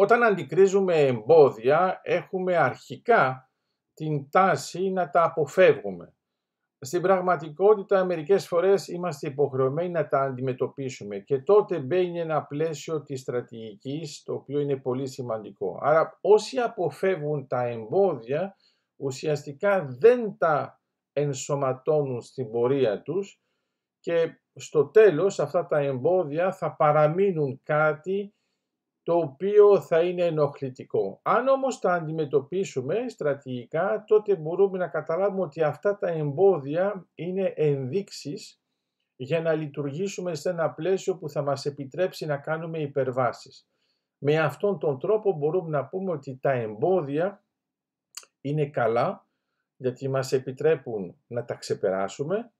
Όταν αντικρίζουμε εμπόδια, έχουμε αρχικά την τάση να τα αποφεύγουμε. Στην πραγματικότητα, μερικές φορές είμαστε υποχρεωμένοι να τα αντιμετωπίσουμε και τότε μπαίνει ένα πλαίσιο της στρατηγικής, το οποίο είναι πολύ σημαντικό. Άρα, όσοι αποφεύγουν τα εμπόδια, ουσιαστικά δεν τα ενσωματώνουν στην πορεία τους και στο τέλος αυτά τα εμπόδια θα παραμείνουν κάτι το οποίο θα είναι ενοχλητικό. Αν όμως τα αντιμετωπίσουμε στρατηγικά, τότε μπορούμε να καταλάβουμε ότι αυτά τα εμπόδια είναι ενδείξεις για να λειτουργήσουμε σε ένα πλαίσιο που θα μας επιτρέψει να κάνουμε υπερβάσεις. Με αυτόν τον τρόπο μπορούμε να πούμε ότι τα εμπόδια είναι καλά γιατί μας επιτρέπουν να τα ξεπεράσουμε,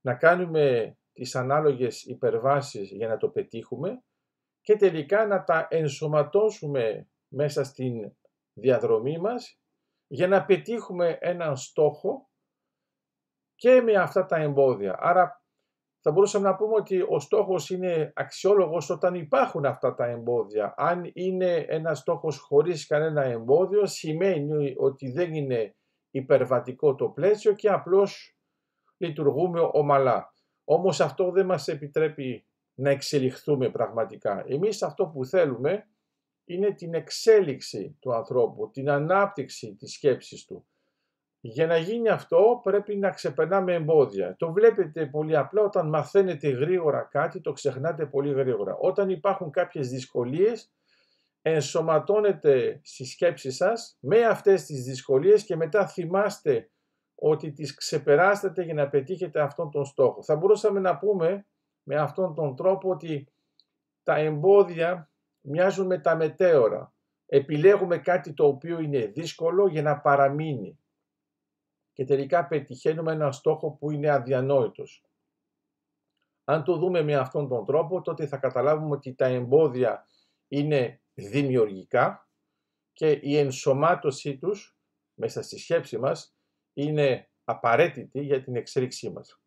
να κάνουμε τις ανάλογες υπερβάσεις για να το πετύχουμε και τελικά να τα ενσωματώσουμε μέσα στην διαδρομή μας για να πετύχουμε έναν στόχο και με αυτά τα εμπόδια. Άρα θα μπορούσαμε να πούμε ότι ο στόχος είναι αξιόλογος όταν υπάρχουν αυτά τα εμπόδια. Αν είναι ένας στόχος χωρίς κανένα εμπόδιο σημαίνει ότι δεν είναι υπερβατικό το πλαίσιο και απλώς λειτουργούμε ομαλά. Όμως αυτό δεν μας επιτρέπει να εξελιχθούμε πραγματικά. Εμείς αυτό που θέλουμε είναι την εξέλιξη του ανθρώπου, την ανάπτυξη της σκέψης του. Για να γίνει αυτό πρέπει να ξεπερνάμε εμπόδια. Το βλέπετε πολύ απλά όταν μαθαίνετε γρήγορα κάτι, το ξεχνάτε πολύ γρήγορα. Όταν υπάρχουν κάποιες δυσκολίες, ενσωματώνετε στη σκέψη σας με αυτές τις δυσκολίες και μετά θυμάστε ότι τις ξεπεράσετε για να πετύχετε αυτόν τον στόχο. Θα μπορούσαμε να πούμε με αυτόν τον τρόπο ότι τα εμπόδια μοιάζουν με τα μετέωρα. Επιλέγουμε κάτι το οποίο είναι δύσκολο για να παραμείνει και τελικά πετυχαίνουμε έναν στόχο που είναι αδιανόητος. Αν το δούμε με αυτόν τον τρόπο, τότε θα καταλάβουμε ότι τα εμπόδια είναι δημιουργικά και η ενσωμάτωσή τους μέσα στη σκέψη μας είναι απαραίτητη για την εξέλιξή μας.